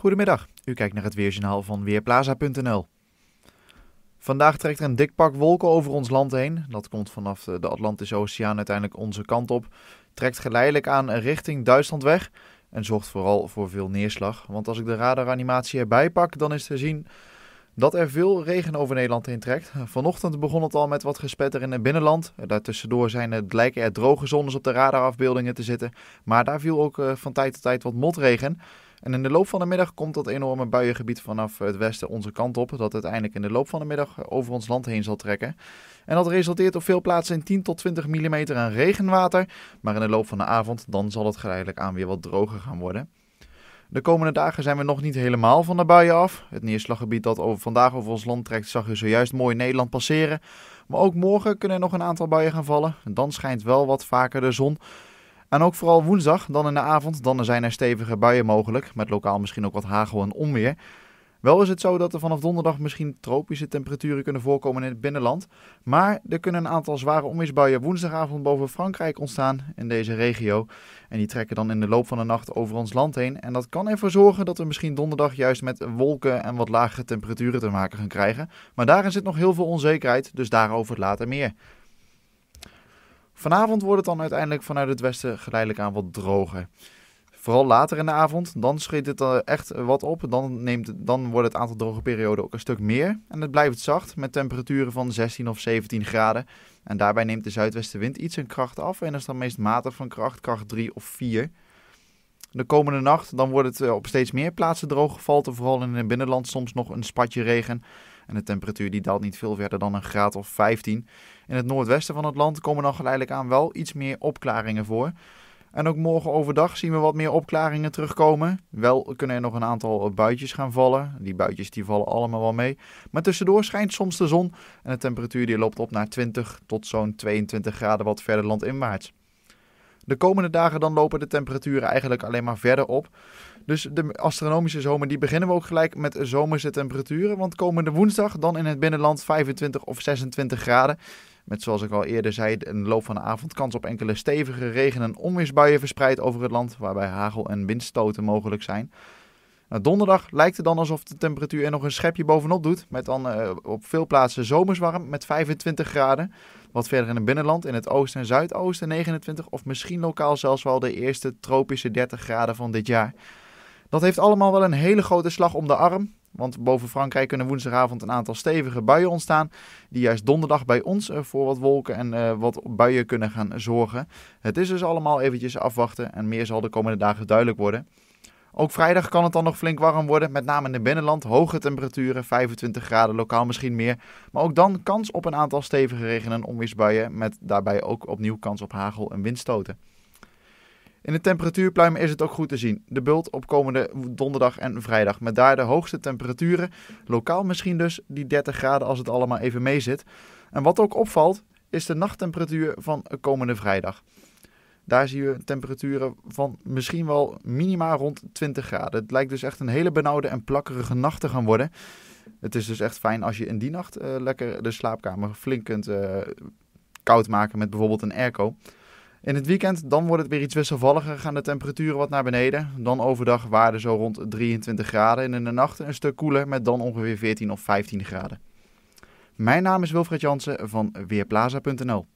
Goedemiddag, u kijkt naar het weerjournaal van Weerplaza.nl. Vandaag trekt er een dik pak wolken over ons land heen. Dat komt vanaf de Atlantische Oceaan uiteindelijk onze kant op. Trekt geleidelijk aan richting Duitsland weg en zorgt vooral voor veel neerslag. Want als ik de radaranimatie erbij pak, dan is te zien dat er veel regen over Nederland heen trekt. Vanochtend begon het al met wat gespetter in het binnenland. Daartussendoor zijn er lijken er droge zones op de radarafbeeldingen te zitten. Maar daar viel ook eh, van tijd tot tijd wat motregen. En in de loop van de middag komt dat enorme buiengebied vanaf het westen onze kant op, dat uiteindelijk in de loop van de middag over ons land heen zal trekken. En dat resulteert op veel plaatsen in 10 tot 20 mm aan regenwater, maar in de loop van de avond dan zal het geleidelijk aan weer wat droger gaan worden. De komende dagen zijn we nog niet helemaal van de buien af. Het neerslaggebied dat over vandaag over ons land trekt, zag u zojuist mooi Nederland passeren. Maar ook morgen kunnen er nog een aantal buien gaan vallen. Dan schijnt wel wat vaker de zon. En ook vooral woensdag, dan in de avond, dan zijn er stevige buien mogelijk, met lokaal misschien ook wat hagel en onweer. Wel is het zo dat er vanaf donderdag misschien tropische temperaturen kunnen voorkomen in het binnenland. Maar er kunnen een aantal zware onweersbuien woensdagavond boven Frankrijk ontstaan in deze regio. En die trekken dan in de loop van de nacht over ons land heen. En dat kan ervoor zorgen dat we misschien donderdag juist met wolken en wat lagere temperaturen te maken gaan krijgen. Maar daarin zit nog heel veel onzekerheid, dus daarover later meer. Vanavond wordt het dan uiteindelijk vanuit het westen geleidelijk aan wat droger. Vooral later in de avond, dan schiet het echt wat op. Dan, neemt, dan wordt het aantal droge perioden ook een stuk meer. En het blijft zacht met temperaturen van 16 of 17 graden. En daarbij neemt de zuidwestenwind iets in kracht af. En is dan meest matig van kracht, kracht 3 of 4. De komende nacht dan wordt het eh, op steeds meer plaatsen droog. Valt er vooral in het binnenland soms nog een spatje regen. En de temperatuur die daalt niet veel verder dan een graad of 15. In het noordwesten van het land komen dan geleidelijk aan wel iets meer opklaringen voor. En ook morgen overdag zien we wat meer opklaringen terugkomen. Wel kunnen er nog een aantal buitjes gaan vallen. Die buitjes die vallen allemaal wel mee. Maar tussendoor schijnt soms de zon en de temperatuur die loopt op naar 20 tot zo'n 22 graden wat verder landinwaarts. De komende dagen dan lopen de temperaturen eigenlijk alleen maar verder op. Dus de astronomische zomer die beginnen we ook gelijk met zomerse temperaturen. Want komende woensdag dan in het binnenland 25 of 26 graden. Met zoals ik al eerder zei, in de loop van de avond kans op enkele stevige regen- en onweersbuien verspreid over het land. Waarbij hagel en windstoten mogelijk zijn. Nou, donderdag lijkt het dan alsof de temperatuur er nog een schepje bovenop doet. Met dan eh, op veel plaatsen zomerswarm met 25 graden. Wat verder in het binnenland, in het oosten en zuidoosten 29 of misschien lokaal zelfs wel de eerste tropische 30 graden van dit jaar. Dat heeft allemaal wel een hele grote slag om de arm. Want boven Frankrijk kunnen woensdagavond een aantal stevige buien ontstaan. Die juist donderdag bij ons eh, voor wat wolken en eh, wat buien kunnen gaan zorgen. Het is dus allemaal eventjes afwachten en meer zal de komende dagen duidelijk worden. Ook vrijdag kan het dan nog flink warm worden, met name in het binnenland. Hoge temperaturen, 25 graden, lokaal misschien meer. Maar ook dan kans op een aantal stevige regen- en onweersbuien, met daarbij ook opnieuw kans op hagel en windstoten. In de temperatuurpluim is het ook goed te zien. De bult op komende donderdag en vrijdag. Met daar de hoogste temperaturen. Lokaal misschien dus die 30 graden als het allemaal even meezit. En wat ook opvalt, is de nachttemperatuur van komende vrijdag. Daar zien we temperaturen van misschien wel minimaal rond 20 graden. Het lijkt dus echt een hele benauwde en plakkerige nacht te gaan worden. Het is dus echt fijn als je in die nacht eh, lekker de slaapkamer flink kunt eh, koud maken met bijvoorbeeld een airco. In het weekend dan wordt het weer iets wisselvalliger, gaan de temperaturen wat naar beneden. Dan overdag waarden zo rond 23 graden en in de nacht een stuk koeler met dan ongeveer 14 of 15 graden. Mijn naam is Wilfred Jansen van Weerplaza.nl.